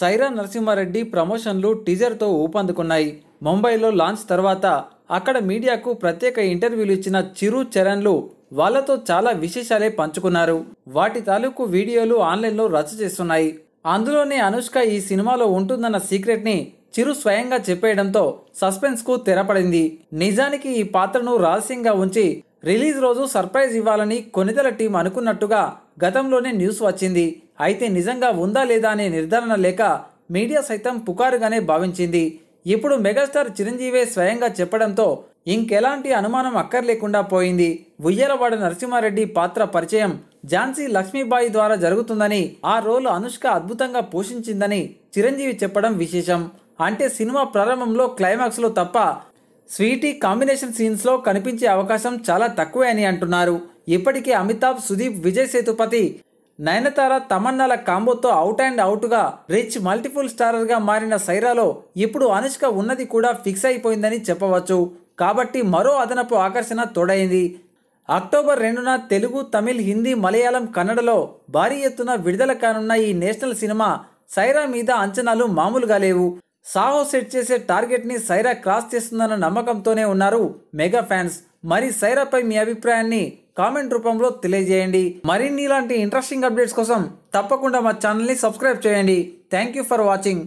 సైరా నరసింహారెడ్డి ప్రమోషన్లు టీజర్తో ఊపందుకున్నాయి ముంబైలో లాంచ్ తర్వాత అక్కడ మీడియాకు ప్రత్యేక ఇంటర్వ్యూలు ఇచ్చిన చిరు చరణ్లు వాళ్లతో చాలా విశేషాలే పంచుకున్నారు వాటి తాలూకు వీడియోలు ఆన్లైన్లో రచ్చ చేస్తున్నాయి అందులోనే అనుష్క ఈ సినిమాలో ఉంటుందన్న సీక్రెట్ని చిరు స్వయంగా చెప్పేయడంతో సస్పెన్స్కు తెరపడింది నిజానికి ఈ పాత్రను రహస్యంగా ఉంచి రిలీజ్ రోజు సర్ప్రైజ్ ఇవ్వాలని కొనిదల టీం అనుకున్నట్టుగా గతంలోనే న్యూస్ వచ్చింది అయితే నిజంగా ఉందా లేదా అనే నిర్ధారణ లేక మీడియా సైతం పుకారుగానే భావించింది ఇప్పుడు మెగాస్టార్ చిరంజీవి స్వయంగా చెప్పడంతో ఇంకెలాంటి అనుమానం అక్కర్లేకుండా పోయింది ఉయ్యలవాడ నరసింహారెడ్డి పాత్ర పరిచయం ఝాన్సీ లక్ష్మీబాయి ద్వారా జరుగుతుందని ఆ రోల్ అనుష్క అద్భుతంగా పోషించిందని చిరంజీవి చెప్పడం విశేషం అంటే సినిమా ప్రారంభంలో క్లైమాక్స్లో తప్ప స్వీటీ కాంబినేషన్ సీన్స్లో కనిపించే అవకాశం చాలా తక్కువే అని అంటున్నారు ఇప్పటికే అమితాబ్ సుదీప్ విజయ్ సేతుపతి నయనతార తమన్నాల కాంబోతో అవుట్ అండ్ అవుట్గా రిచ్ మల్టిపుల్ స్టారర్గా మారిన సైరాలో ఇప్పుడు అనుష్క ఉన్నది కూడా ఫిక్స్ అయిపోయిందని చెప్పవచ్చు కాబట్టి మరో అదనపు ఆకర్షణ తోడైంది అక్టోబర్ రెండున తెలుగు తమిళ్ హిందీ మలయాళం కన్నడలో భారీ ఎత్తున విడుదల కానున్న ఈ నేషనల్ సినిమా సైరా మీద అంచనాలు మామూలుగా లేవు సాహో సెట్ చేసే టార్గెట్ని సైరా క్రాస్ చేస్తుందన్న నమ్మకంతోనే ఉన్నారు మెగా ఫ్యాన్స్ మరి సైరాపై మీ అభిప్రాయాన్ని కామెంట్ రూపంలో తెలియజేయండి మరిన్ని ఇలాంటి ఇంట్రెస్టింగ్ అప్డేట్స్ కోసం తప్పకుండా మా ఛానల్ని సబ్స్క్రైబ్ చేయండి థ్యాంక్ యూ ఫర్ వాచింగ్